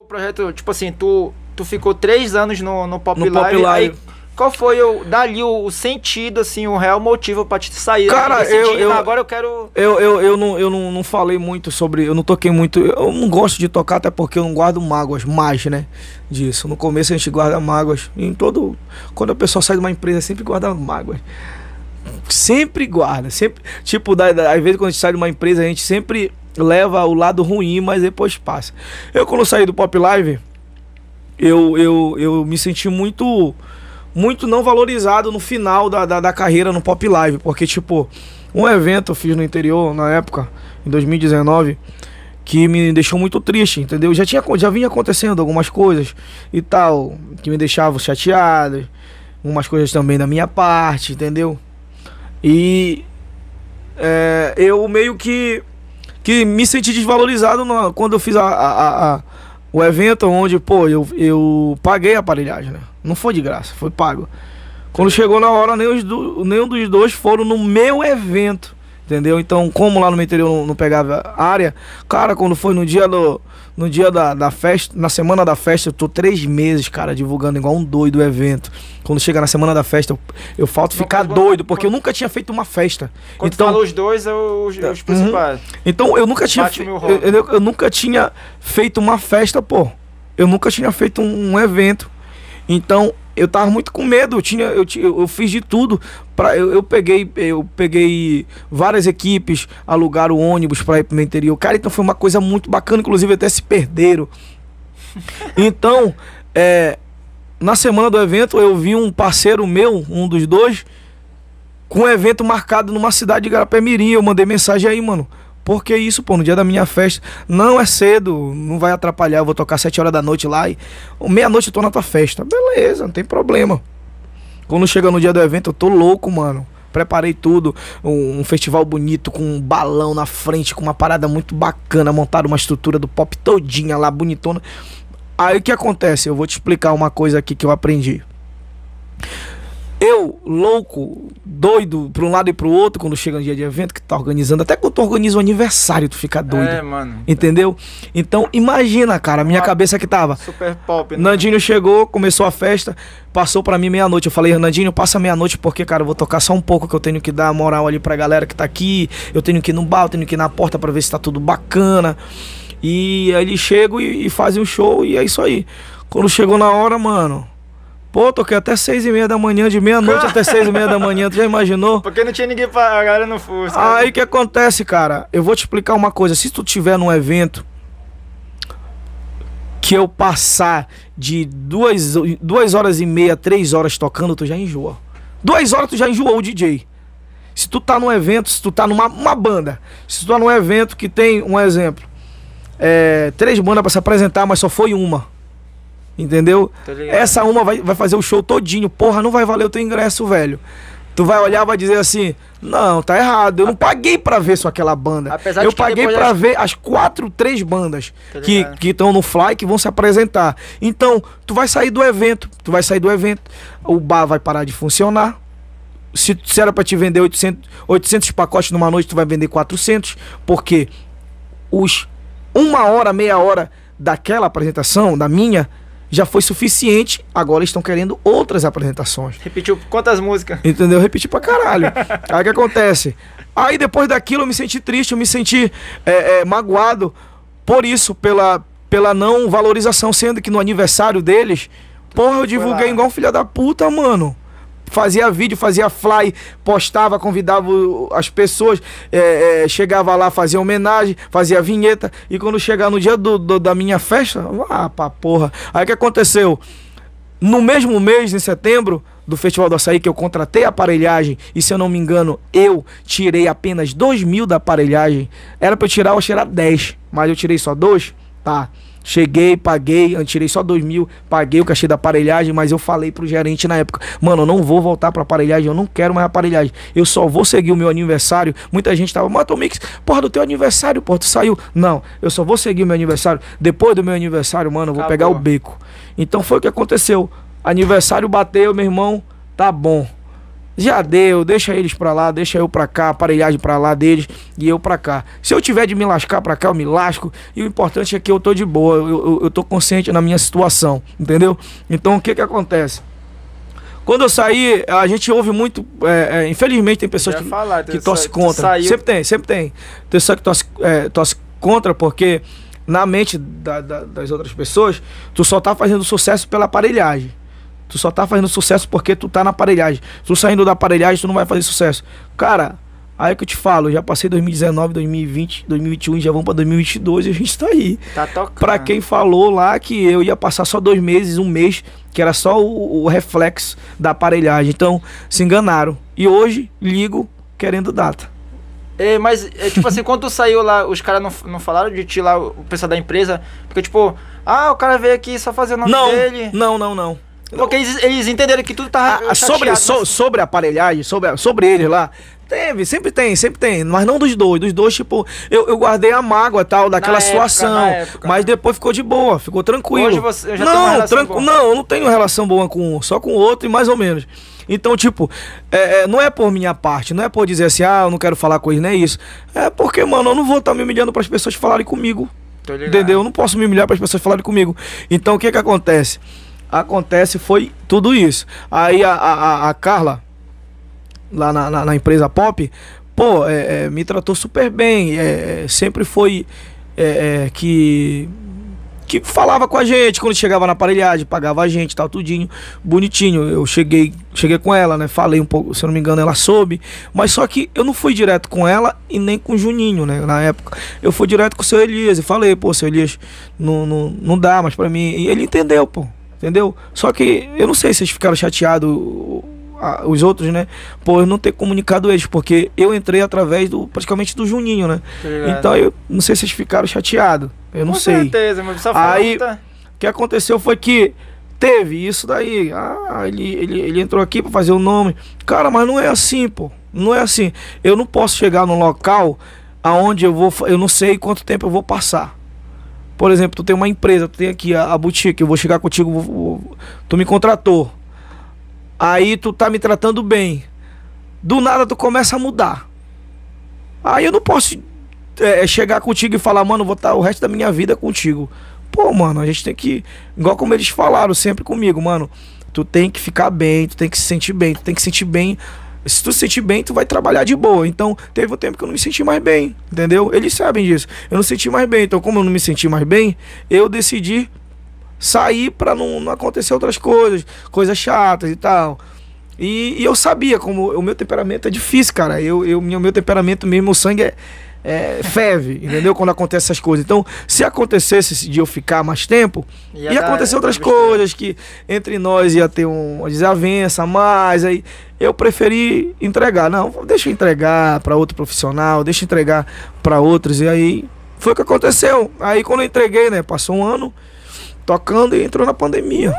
O projeto, tipo assim, tu, tu ficou três anos no, no Pop, no Live, Aí, qual foi o, dali o, o, sentido, assim, o real motivo para te sair? Cara, eu, eu, agora eu quero. Eu, eu, eu, não, eu não, não falei muito sobre. Eu não toquei muito. Eu não gosto de tocar, até porque eu não guardo mágoas mais, né? Disso. No começo a gente guarda mágoas. Em todo. Quando a pessoa sai de uma empresa, sempre guarda mágoas. Sempre guarda. Sempre. Tipo, da, da, às vezes quando a gente sai de uma empresa, a gente sempre leva o lado ruim, mas depois passa. Eu quando saí do Pop Live, eu, eu, eu me senti muito muito não valorizado no final da, da, da carreira no Pop Live, porque tipo, um evento eu fiz no interior na época, em 2019, que me deixou muito triste, entendeu? Já tinha já vinha acontecendo algumas coisas e tal, que me deixavam chateado, algumas coisas também da minha parte, entendeu? E é, eu meio que que me senti desvalorizado no, quando eu fiz a, a, a, o evento onde, pô, eu, eu paguei a aparelhagem, né? Não foi de graça, foi pago. Quando chegou na hora, nem do, nenhum dos dois foram no meu evento, entendeu? Então, como lá no meu interior não, não pegava área, cara, quando foi no dia do, no dia da, da festa, na semana da festa, eu tô três meses, cara, divulgando igual um doido o evento. Quando chega na semana da festa, eu, eu falto não, ficar doido, porque eu nunca tinha feito uma festa. Quando então, falou os dois, eu, é os, os uhum. principais. Então eu nunca tinha. Eu, eu, eu, nunca tinha feito uma festa, pô. Eu nunca tinha feito um, um evento. Então, eu tava muito com medo, eu, tinha, eu, eu fiz de tudo eu, eu, peguei eu peguei várias equipes, alugaram ônibus para ir pro meu interior. Cara, então foi uma coisa muito bacana, inclusive até se perderam. Então, é, na semana do evento eu vi um parceiro meu, um dos dois, com um evento marcado numa cidade de Garapé-Mirim. Eu mandei mensagem aí, mano. Por que isso, pô? No dia da minha festa. Não é cedo, não vai atrapalhar. Eu vou tocar sete horas da noite lá e. Meia-noite eu tô na tua festa. Beleza, não tem problema. Quando chega no dia do evento, eu tô louco, mano. Preparei tudo, um, um festival bonito, com um balão na frente, com uma parada muito bacana, montaram uma estrutura do pop todinha lá, bonitona. Aí o que acontece? Eu vou te explicar uma coisa aqui que eu aprendi eu, louco, doido pra um lado e pro outro, quando chega no dia de evento que tá organizando, até quando tu organiza um aniversário, tu fica doido. É, mano. Entendeu? Então, imagina, cara, a minha cabeça que tava. Super pop, né? Nandinho chegou, começou a festa, passou para mim meia-noite. Eu falei, Nandinho, passa meia-noite, porque, cara, eu vou tocar só um pouco que eu tenho que dar moral ali pra galera que tá aqui. Eu tenho que ir no bar, eu tenho que ir na porta para ver se tá tudo bacana. E aí ele chega e, e o show, e é isso aí. Quando chegou na hora, mano. Pô, toquei até seis e meia da manhã, de meia-noite até seis e meia da manhã, tu já imaginou? Porque não tinha ninguém pra. A galera não fosse. Aí o que acontece, cara? Eu vou te explicar uma coisa. Se tu tiver num evento que eu passar de duas, duas horas e meia, três horas tocando, tu já enjoa. Duas horas tu já enjoou o DJ. Se tu tá num evento, se tu tá numa uma banda, se tu tá num evento que tem, um exemplo, é, três bandas para se apresentar, mas só foi uma. Entendeu? Essa uma vai, vai fazer o show todinho. Porra, não vai valer o teu ingresso, velho. Tu vai olhar vai dizer assim: não, tá errado. Eu não paguei pra ver só aquela banda. Apesar eu paguei pra as... ver as quatro, três bandas que estão no Fly que vão se apresentar. Então, tu vai sair do evento. Tu vai sair do evento. O bar vai parar de funcionar. Se, se era pra te vender 800, 800 pacotes numa noite, tu vai vender 400. Porque os uma hora, meia hora daquela apresentação, da minha, já foi suficiente, agora estão querendo outras apresentações. Repetiu quantas músicas? Entendeu? Repeti pra caralho. Aí o que acontece? Aí depois daquilo eu me senti triste, eu me senti é, é, magoado por isso, pela, pela não valorização, sendo que no aniversário deles, porra, eu divulguei igual um filho da puta, mano fazia vídeo, fazia fly, postava, convidava as pessoas, é, é, chegava lá, fazia homenagem, fazia vinheta. E quando chegar no dia do, do, da minha festa, ah, pra porra. Aí o que aconteceu? No mesmo mês, em setembro, do Festival do Açaí, que eu contratei a aparelhagem, e se eu não me engano, eu tirei apenas 2 mil da aparelhagem. Era pra eu tirar, eu tirar 10, mas eu tirei só dois, tá? Cheguei, paguei, tirei só dois mil, paguei o cachê da aparelhagem, mas eu falei pro gerente na época, mano, eu não vou voltar pra aparelhagem, eu não quero mais aparelhagem, eu só vou seguir o meu aniversário. Muita gente tava, mata Mix, porra, do teu aniversário, porra, tu saiu. Não, eu só vou seguir o meu aniversário. Depois do meu aniversário, mano, eu vou pegar o beco. Então foi o que aconteceu. Aniversário bateu, meu irmão, tá bom já deu, deixa eles pra lá, deixa eu pra cá, aparelhagem pra lá deles e eu pra cá. Se eu tiver de me lascar pra cá, eu me lasco. E o importante é que eu tô de boa, eu, eu, eu tô consciente na minha situação, entendeu? Então o que que acontece? Quando eu saí, a gente ouve muito. É, é, infelizmente, tem pessoas que, falar, que torcem contra. Saiu... Sempre tem, sempre tem. Tem só que torce, é, torce contra porque na mente da, da, das outras pessoas, tu só tá fazendo sucesso pela aparelhagem. Tu só tá fazendo sucesso porque tu tá na aparelhagem. Tu saindo da aparelhagem, tu não vai fazer sucesso. Cara, aí é que eu te falo, já passei 2019, 2020, 2021, já vamos pra 2022 e a gente tá aí. Tá tocando. Pra quem falou lá que eu ia passar só dois meses, um mês, que era só o, o reflexo da aparelhagem. Então, se enganaram. E hoje, ligo querendo data. É, mas, é, tipo assim, quando tu saiu lá, os caras não, não falaram de ti lá, o pessoal da empresa? Porque, tipo, ah, o cara veio aqui só fazer o nome não, dele. Não, não, não. Porque eles, eles, entenderam que tudo tava. Ah, sobre, mas... Né? so, sobre a aparelhagem, sobre, sobre eles lá. Teve, sempre tem, sempre tem. Mas não dos dois. Dos dois, tipo, eu, eu guardei a mágoa tal daquela na situação. Época, época, mas depois ficou de boa, ficou tranquilo. Hoje você, eu já não, tranquilo. Não, eu não tenho relação boa com um, só com o outro e mais ou menos. Então, tipo, é, é, não é por minha parte, não é por dizer assim, ah, eu não quero falar com ele, não é isso. É porque, mano, eu não vou estar tá me humilhando para as pessoas falarem comigo. Entendeu? Eu não posso me humilhar para as pessoas falarem comigo. Então, o que que acontece? acontece foi tudo isso. Aí a, a, a Carla, lá na, na, na, empresa Pop, pô, é, é, me tratou super bem. É, é sempre foi é, é, que que falava com a gente quando chegava na aparelhagem, pagava a gente, tal, tudinho, bonitinho. Eu cheguei, cheguei com ela, né? Falei um pouco, se eu não me engano, ela soube. Mas só que eu não fui direto com ela e nem com o Juninho, né? Na época. Eu fui direto com o seu Elias e falei, pô, seu Elias, não, não, não dá mais pra mim. E ele entendeu, pô. Entendeu? Só que eu não sei se eles ficaram chateados, os outros, né? Por não ter comunicado eles, porque eu entrei através do praticamente do Juninho, né? Obrigado. Tá então eu não sei se eles ficaram chateados. Eu não Com sei. Com certeza, mas só Aí tá- o que aconteceu foi que teve isso daí. Ah, ele, ele, ele entrou aqui para fazer o nome. Cara, mas não é assim, pô. Não é assim. Eu não posso chegar num local aonde eu vou. Eu não sei quanto tempo eu vou passar. Por exemplo, tu tem uma empresa, tu tem aqui a, a boutique, eu vou chegar contigo, vou, vou, tu me contratou. Aí tu tá me tratando bem. Do nada tu começa a mudar. Aí eu não posso é, é chegar contigo e falar, mano, vou estar tá o resto da minha vida contigo. Pô, mano, a gente tem que. Igual como eles falaram sempre comigo, mano. Tu tem que ficar bem, tu tem que se sentir bem, tu tem que sentir bem se tu se sentir bem, tu vai trabalhar de boa. Então, teve um tempo que eu não me senti mais bem, entendeu? Eles sabem disso. Eu não senti mais bem. Então, como eu não me senti mais bem, eu decidi sair para não, não, acontecer outras coisas, coisas chatas e tal. E, e, eu sabia como o meu temperamento é difícil, cara. Eu, eu, meu, meu temperamento mesmo, o sangue é é, ferve, entendeu? Quando acontece essas coisas. Então, se acontecesse de eu ficar mais tempo, ia, ia acontecer dar, outras coisas, que entre nós ia ter uma desavença, mas aí eu preferi entregar. Não, deixa eu entregar para outro profissional, deixa eu entregar para outros. E aí foi o que aconteceu. Aí quando eu entreguei, né? Passou um ano tocando e entrou na pandemia.